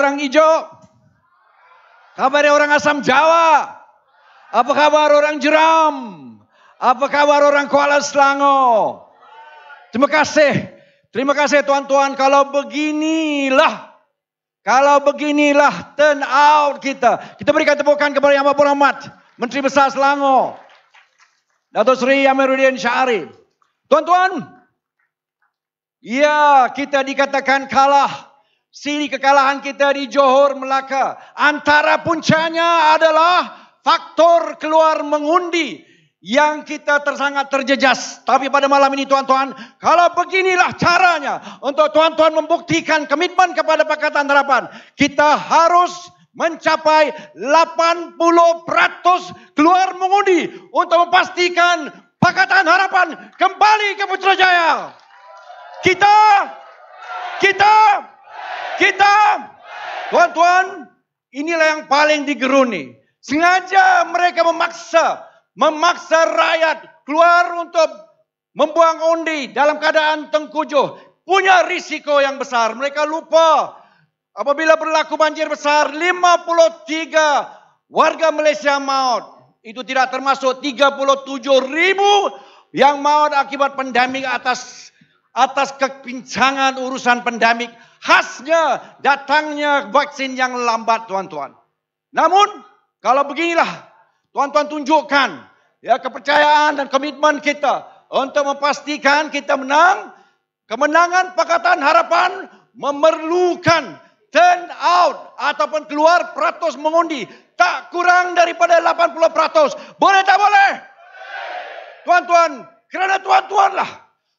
orang ijo? Kabar orang asam Jawa? Apa kabar orang jeram? Apa kabar orang Kuala Selangor? Terima kasih. Terima kasih tuan-tuan. Kalau beginilah. Kalau beginilah turn out kita. Kita berikan tepukan kepada Yang Mampu Rahmat. Menteri Besar Selangor. Dato' Sri Amiruddin Syari. Tuan-tuan. Ya, kita dikatakan Kalah. Siri kekalahan kita di Johor Melaka. Antara puncanya adalah faktor keluar mengundi yang kita tersangat terjejas. Tapi pada malam ini tuan-tuan, kalau beginilah caranya untuk tuan-tuan membuktikan komitmen kepada Pakatan Harapan, kita harus mencapai 80% keluar mengundi untuk memastikan Pakatan Harapan kembali ke Putrajaya. Kita kita kita. Tuan-tuan, inilah yang paling digeruni. Sengaja mereka memaksa, memaksa rakyat keluar untuk membuang undi dalam keadaan tengkujuh. Punya risiko yang besar. Mereka lupa apabila berlaku banjir besar, 53 warga Malaysia maut. Itu tidak termasuk 37 ribu yang maut akibat pandemik atas atas kepincangan urusan pandemik khasnya datangnya vaksin yang lambat tuan-tuan. Namun kalau beginilah tuan-tuan tunjukkan ya kepercayaan dan komitmen kita untuk memastikan kita menang, kemenangan Pakatan Harapan memerlukan turn out ataupun keluar peratus mengundi tak kurang daripada 80 peratus. Boleh tak boleh? Tuan-tuan, kerana tuan-tuanlah.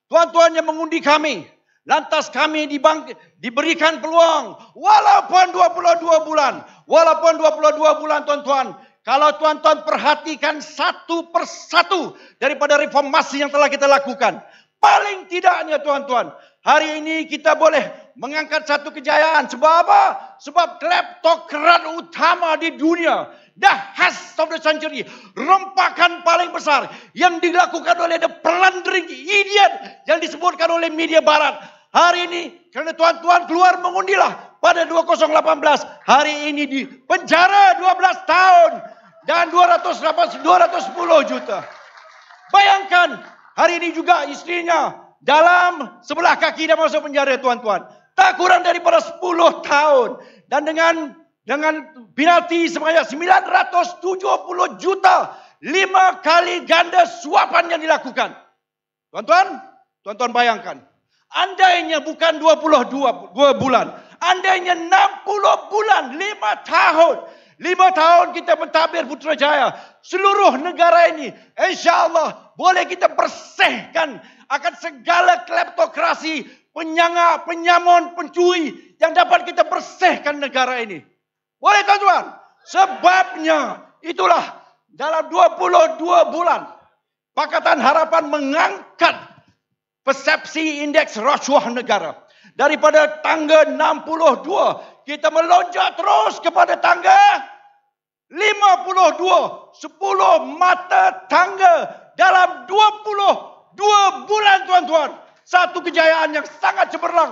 Tuan-tuan yang mengundi kami. Lantas kami dibang, diberikan peluang. Walaupun 22 bulan. Walaupun 22 bulan tuan-tuan. Kalau tuan-tuan perhatikan satu persatu daripada reformasi yang telah kita lakukan. Paling tidaknya tuan-tuan. Hari ini kita boleh mengangkat satu kejayaan. Sebab apa? Sebab kleptokrat utama di dunia. The Hast of the Century. Rempakan paling besar. Yang dilakukan oleh the plundering idiot. Yang disebutkan oleh media barat hari ini kerana tuan-tuan keluar mengundilah pada 2018 hari ini di penjara 12 tahun dan 208 210 juta. Bayangkan hari ini juga istrinya dalam sebelah kaki dia masuk penjara tuan-tuan. Tak kurang daripada 10 tahun dan dengan dengan penalti sebanyak 970 juta lima kali ganda suapan yang dilakukan. Tuan-tuan, tuan-tuan bayangkan. Andainya bukan 22 bulan. Andainya 60 bulan, 5 tahun. 5 tahun kita mentadbir Putrajaya. Seluruh negara ini insya-Allah boleh kita bersihkan akan segala kleptokrasi, penyanga, penyamun, pencuri yang dapat kita bersihkan negara ini. Boleh tuan-tuan? Sebabnya itulah dalam 22 bulan Pakatan Harapan mengangkat persepsi indeks rasuah negara. Daripada tangga 62, kita melonjak terus kepada tangga 52. 10 mata tangga dalam 22 bulan tuan-tuan. Satu kejayaan yang sangat cemerlang.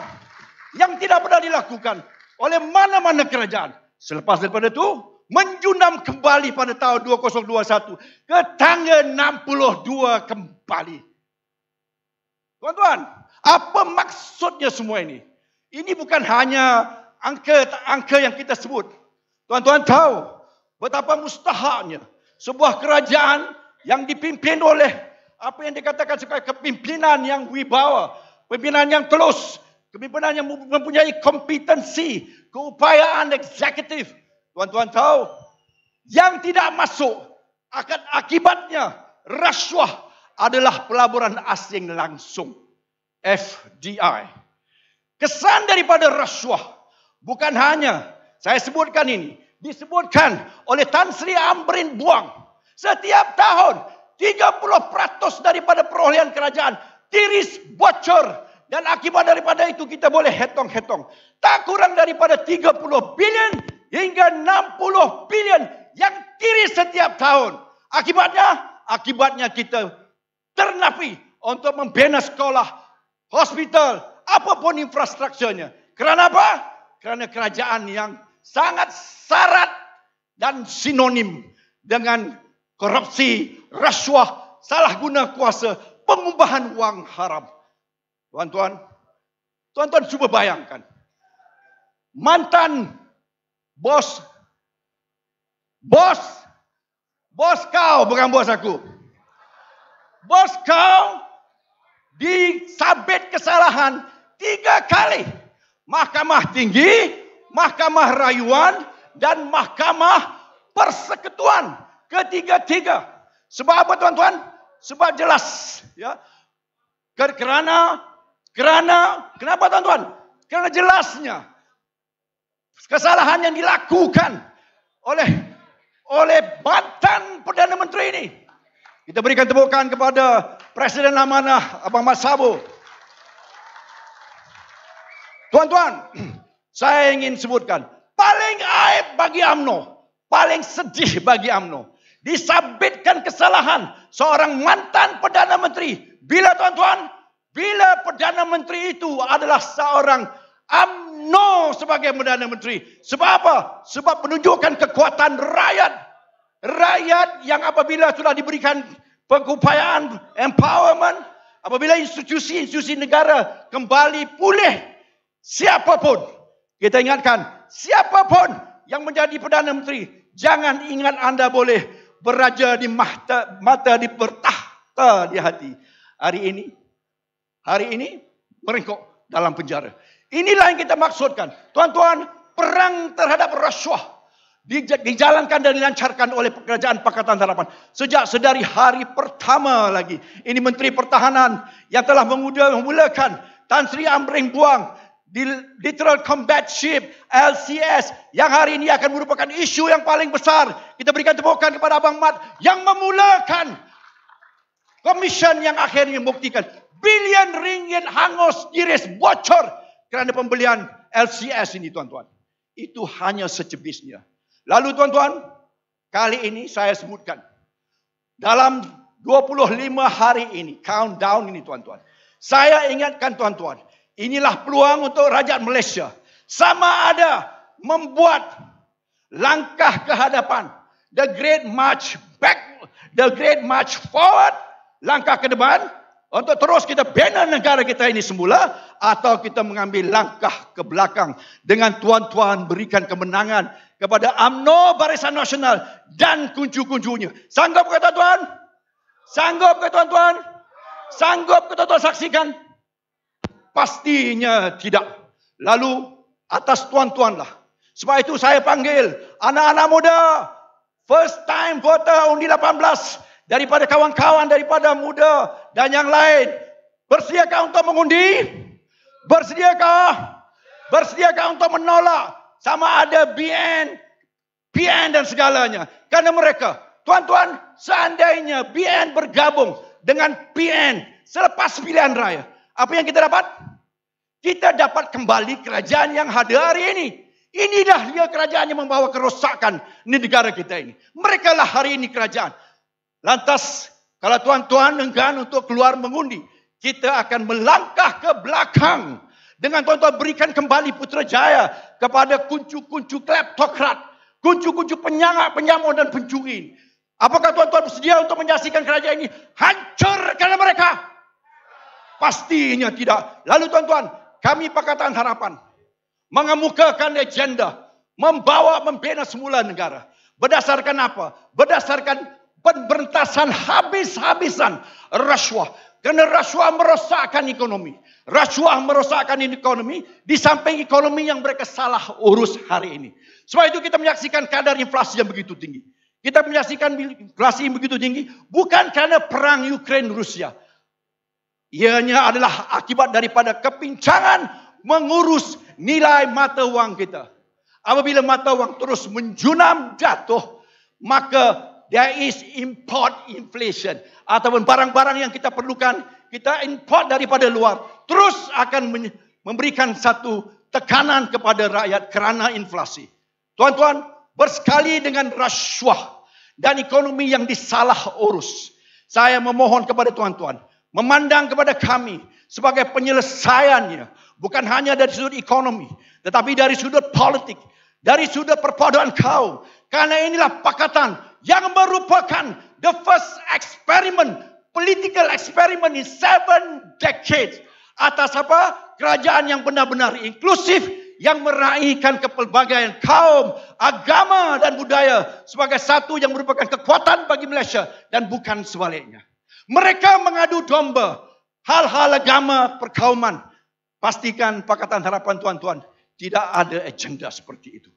Yang tidak pernah dilakukan oleh mana-mana kerajaan. Selepas daripada itu, menjunam kembali pada tahun 2021. Ke tangga 62 kembali. Tuan-tuan, apa maksudnya semua ini? Ini bukan hanya angka angka yang kita sebut. Tuan-tuan tahu betapa mustahaknya sebuah kerajaan yang dipimpin oleh apa yang dikatakan sebagai kepimpinan yang wibawa, kepimpinan yang telus, kepimpinan yang mempunyai kompetensi, keupayaan eksekutif. Tuan-tuan tahu yang tidak masuk akan akibatnya rasuah, adalah pelaburan asing langsung. FDI. Kesan daripada rasuah. Bukan hanya saya sebutkan ini. Disebutkan oleh Tan Sri Amrin Buang. Setiap tahun 30% daripada perolehan kerajaan tiris bocor. Dan akibat daripada itu kita boleh hetong hetong Tak kurang daripada 30 bilion hingga 60 bilion yang tiris setiap tahun. Akibatnya, akibatnya kita ternapi untuk membina sekolah, hospital, apapun infrastrukturnya. Kerana apa? Kerana kerajaan yang sangat syarat dan sinonim dengan korupsi, rasuah, salah guna kuasa, pengubahan wang haram. Tuan-tuan, tuan-tuan cuba bayangkan. Mantan bos bos bos kau bukan bos aku. Bos kau disabit kesalahan tiga kali. Mahkamah tinggi, mahkamah rayuan dan mahkamah persekutuan. Ketiga-tiga. Sebab apa tuan-tuan? Sebab jelas. ya. Kerana, kerana, kenapa tuan-tuan? Kerana jelasnya. Kesalahan yang dilakukan oleh oleh bantan Perdana Menteri ini. Kita berikan tepukan kepada Presiden Amanah, Abang Mas Sabu. Tuan-tuan, saya ingin sebutkan, paling aib bagi Amno, paling sedih bagi Amno disabitkan kesalahan seorang mantan Perdana Menteri. Bila tuan-tuan, bila Perdana Menteri itu adalah seorang Amno sebagai Perdana Menteri. Sebab apa? Sebab menunjukkan kekuatan rakyat rakyat yang apabila sudah diberikan pengupayaan empowerment apabila institusi-institusi negara kembali pulih siapapun kita ingatkan siapapun yang menjadi perdana menteri jangan ingat anda boleh beraja di mahta, mata di bertahta di hati hari ini hari ini merengkok dalam penjara inilah yang kita maksudkan tuan-tuan perang terhadap rasuah dijalankan dan dilancarkan oleh kerajaan Pakatan Harapan. Sejak sedari hari pertama lagi. Ini Menteri Pertahanan yang telah memulakan Tan Sri Amring Buang. Di Literal Combat Ship LCS yang hari ini akan merupakan isu yang paling besar. Kita berikan tepukan kepada Abang Mat yang memulakan komision yang akhirnya membuktikan bilion ringgit hangus diris bocor kerana pembelian LCS ini tuan-tuan. Itu hanya secebisnya. Lalu tuan-tuan, kali ini saya sebutkan. Dalam 25 hari ini, countdown ini tuan-tuan. Saya ingatkan tuan-tuan, inilah peluang untuk rakyat Malaysia. Sama ada membuat langkah ke hadapan. The great march back, the great march forward. Langkah ke depan untuk terus kita bina negara kita ini semula atau kita mengambil langkah ke belakang dengan tuan-tuan berikan kemenangan kepada Amno Barisan Nasional dan kunci-kuncinya. Sanggup ke tuan-tuan? Sanggup ke tuan-tuan? Sanggup ke tuan-tuan saksikan? Pastinya tidak. Lalu atas tuan-tuanlah. Sebab itu saya panggil anak-anak muda first time voter undi 18 daripada kawan-kawan daripada muda dan yang lain bersediakah untuk mengundi? Bersediakah? Bersediakah untuk menolak sama ada BN, PN dan segalanya. Karena mereka, tuan-tuan, seandainya BN bergabung dengan PN selepas pilihan raya, apa yang kita dapat? Kita dapat kembali kerajaan yang ada hari ini. Inilah dia kerajaan yang membawa kerosakan di negara kita ini. Mereka lah hari ini kerajaan. Lantas, kalau tuan-tuan enggan untuk keluar mengundi, kita akan melangkah ke belakang. Dengan tuan-tuan berikan kembali Jaya kepada kuncu-kuncu kleptokrat. Kuncu-kuncu penyangak, penyamun dan pencuri. Apakah tuan-tuan bersedia untuk menyaksikan kerajaan ini? Hancurkan mereka! Pastinya tidak. Lalu tuan-tuan, kami Pakatan Harapan mengemukakan agenda membawa membina semula negara. Berdasarkan apa? Berdasarkan pemberantasan habis-habisan rasuah, kerana rasuah merosakkan ekonomi. Rasuah merosakkan ekonomi di samping ekonomi yang mereka salah urus hari ini. Sebab itu kita menyaksikan kadar inflasi yang begitu tinggi. Kita menyaksikan inflasi yang begitu tinggi bukan karena perang Ukraine-Rusia. Ianya adalah akibat daripada kepincangan mengurus nilai mata wang kita. Apabila mata wang terus menjunam jatuh, maka there is import inflation ataupun barang-barang yang kita perlukan kita import daripada luar terus akan memberikan satu tekanan kepada rakyat kerana inflasi. Tuan-tuan, bersekali dengan rasuah dan ekonomi yang disalah urus. Saya memohon kepada tuan-tuan memandang kepada kami sebagai penyelesaiannya bukan hanya dari sudut ekonomi tetapi dari sudut politik, dari sudut perpaduan kau Karena inilah pakatan yang merupakan the first experiment, political experiment in seven decades atas apa? Kerajaan yang benar-benar inklusif yang meraihkan kepelbagaian kaum, agama dan budaya sebagai satu yang merupakan kekuatan bagi Malaysia dan bukan sebaliknya. Mereka mengadu domba hal-hal agama perkauman. Pastikan Pakatan Harapan tuan-tuan tidak ada agenda seperti itu.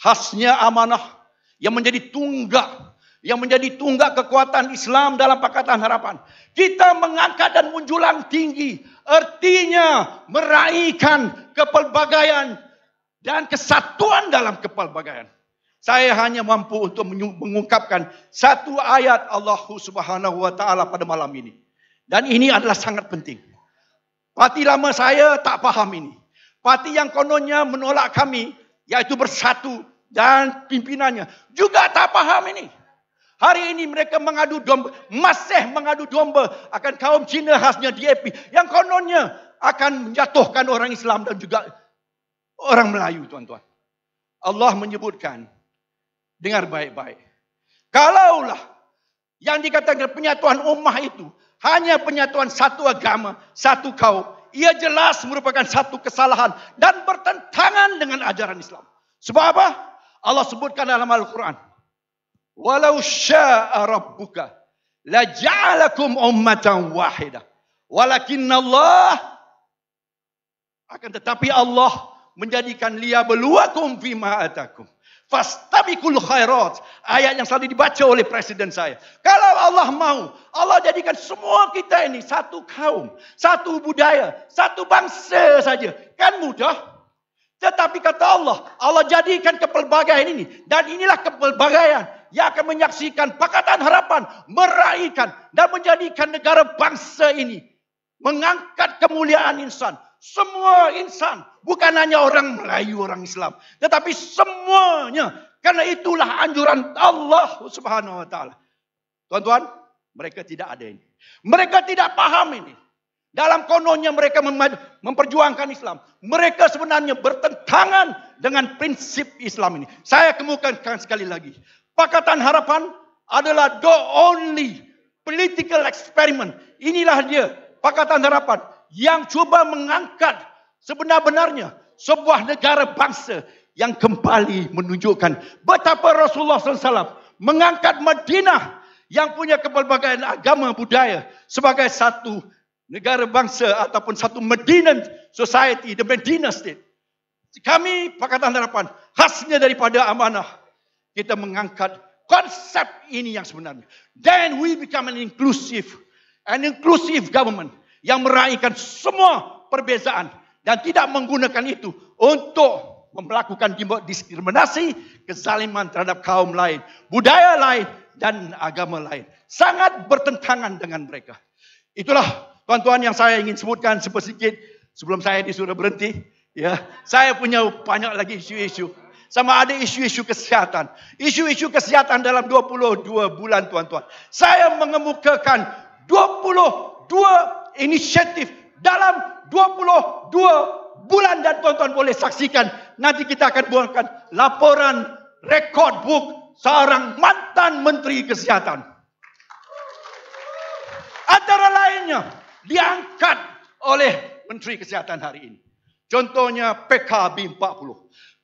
Khasnya amanah yang menjadi tunggak yang menjadi tunggak kekuatan Islam dalam pakatan harapan. Kita mengangkat dan menjulang tinggi. Artinya meraihkan kepelbagaian dan kesatuan dalam kepelbagaian. Saya hanya mampu untuk mengungkapkan satu ayat Allah Subhanahu wa taala pada malam ini. Dan ini adalah sangat penting. Parti lama saya tak faham ini. Parti yang kononnya menolak kami yaitu bersatu dan pimpinannya juga tak faham ini. Hari ini mereka mengadu domba, masih mengadu domba akan kaum Cina khasnya DAP yang kononnya akan menjatuhkan orang Islam dan juga orang Melayu tuan-tuan. Allah menyebutkan, dengar baik-baik. Kalaulah yang dikatakan penyatuan ummah itu hanya penyatuan satu agama, satu kaum. Ia jelas merupakan satu kesalahan dan bertentangan dengan ajaran Islam. Sebab apa? Allah sebutkan dalam Al-Quran. Walau syaa rabbuka la ummatan wahida. Walakin Allah akan tetapi Allah menjadikan liya beluakum fi ma'atakum. Fastabikul khairat. Ayat yang selalu dibaca oleh presiden saya. Kalau Allah mau, Allah jadikan semua kita ini satu kaum, satu budaya, satu bangsa saja. Kan mudah? Tetapi kata Allah, Allah jadikan kepelbagaian ini. Dan inilah kepelbagaian yang akan menyaksikan Pakatan Harapan. Meraihkan dan menjadikan negara bangsa ini. Mengangkat kemuliaan insan. Semua insan. Bukan hanya orang Melayu, orang Islam. Tetapi semuanya. Karena itulah anjuran Allah subhanahu wa ta'ala. Tuan-tuan, mereka tidak ada ini. Mereka tidak paham ini. Dalam kononnya mereka memperjuangkan Islam. Mereka sebenarnya bertentangan dengan prinsip Islam ini. Saya kemukakan sekali lagi. Pakatan Harapan adalah the only political experiment. Inilah dia, Pakatan Harapan yang cuba mengangkat sebenar-benarnya sebuah negara bangsa yang kembali menunjukkan betapa Rasulullah SAW mengangkat Madinah yang punya kepelbagaian agama budaya sebagai satu negara bangsa ataupun satu medina society, the medina state. Kami Pakatan Harapan, khasnya daripada amanah, kita mengangkat konsep ini yang sebenarnya. Then we become an inclusive, an inclusive government yang meraihkan semua perbezaan dan tidak menggunakan itu untuk melakukan diskriminasi, kezaliman terhadap kaum lain, budaya lain dan agama lain. Sangat bertentangan dengan mereka. Itulah Tuan-tuan yang saya ingin sebutkan sedikit sebelum saya disuruh berhenti, ya. Saya punya banyak lagi isu-isu. Sama ada isu-isu kesihatan. Isu-isu kesihatan dalam 22 bulan, tuan-tuan. Saya mengemukakan 22 inisiatif dalam 22 bulan dan tuan-tuan boleh saksikan nanti kita akan buangkan laporan record book seorang mantan menteri kesihatan antara lainnya diangkat oleh Menteri Kesihatan hari ini. Contohnya PKB 40.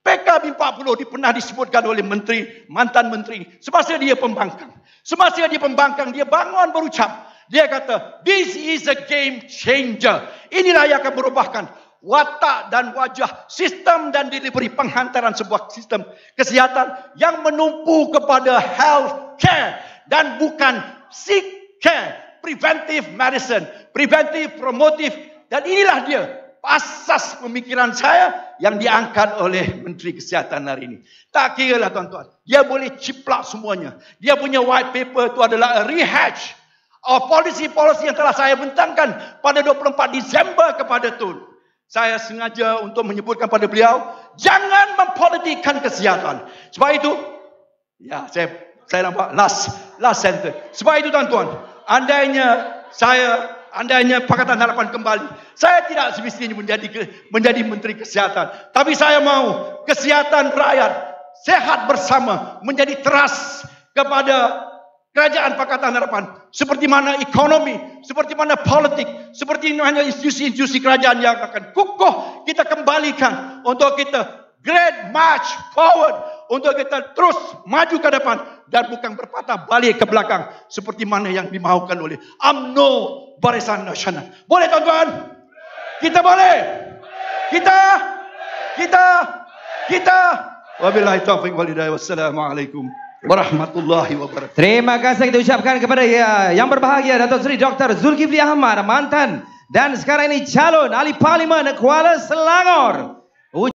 PKB 40 di, pernah disebutkan oleh menteri, mantan menteri. Semasa dia pembangkang. Semasa dia pembangkang, dia bangun berucap. Dia kata, this is a game changer. Inilah yang akan merubahkan watak dan wajah sistem dan delivery penghantaran sebuah sistem kesihatan yang menumpu kepada health care dan bukan sick care preventive medicine, preventive promotive dan inilah dia asas pemikiran saya yang diangkat oleh Menteri Kesihatan hari ini. Tak kira lah tuan-tuan. Dia boleh ciplak semuanya. Dia punya white paper itu adalah a rehash of policy-policy yang telah saya bentangkan pada 24 Disember kepada Tun. Saya sengaja untuk menyebutkan pada beliau, jangan mempolitikan kesihatan. Sebab itu, ya saya saya nampak last last sentence. Sebab itu tuan-tuan, andainya saya andainya pakatan harapan kembali saya tidak semestinya menjadi menjadi menteri Kesihatan. tapi saya mau kesihatan rakyat sehat bersama menjadi teras kepada kerajaan pakatan harapan seperti mana ekonomi seperti mana politik seperti mana institusi-institusi kerajaan yang akan kukuh kita kembalikan untuk kita great march forward untuk kita terus maju ke depan dan bukan berpatah balik ke belakang seperti mana yang dimahukan oleh UMNO Barisan Nasional. Boleh tuan-tuan? Kita boleh. Kita kita kita wabillahi taufik wal wassalamualaikum warahmatullahi wabarakatuh. Terima kasih kita ucapkan kepada ya, yang berbahagia Datuk Seri Dr. Zulkifli Ahmad mantan dan sekarang ini calon ahli parlimen Kuala Selangor.